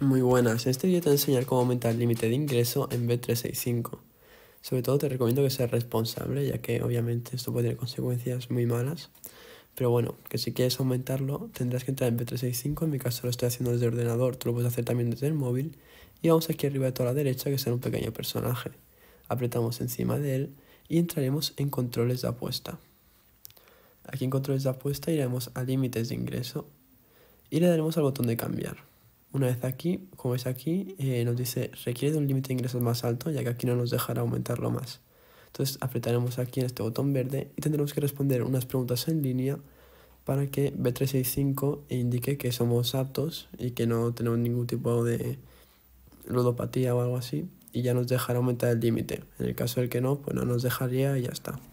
Muy buenas, en este video te voy a enseñar cómo aumentar el límite de ingreso en B365. Sobre todo te recomiendo que seas responsable, ya que obviamente esto puede tener consecuencias muy malas. Pero bueno, que si quieres aumentarlo tendrás que entrar en B365, en mi caso lo estoy haciendo desde ordenador, tú lo puedes hacer también desde el móvil. Y vamos aquí arriba de toda la derecha que será un pequeño personaje. Apretamos encima de él y entraremos en controles de apuesta. Aquí en controles de apuesta iremos a límites de ingreso y le daremos al botón de cambiar. Una vez aquí, como es aquí, eh, nos dice requiere un límite de ingresos más alto, ya que aquí no nos dejará aumentarlo más. Entonces apretaremos aquí en este botón verde y tendremos que responder unas preguntas en línea para que B365 indique que somos aptos y que no tenemos ningún tipo de ludopatía o algo así y ya nos dejará aumentar el límite. En el caso del que no, pues no nos dejaría y ya está.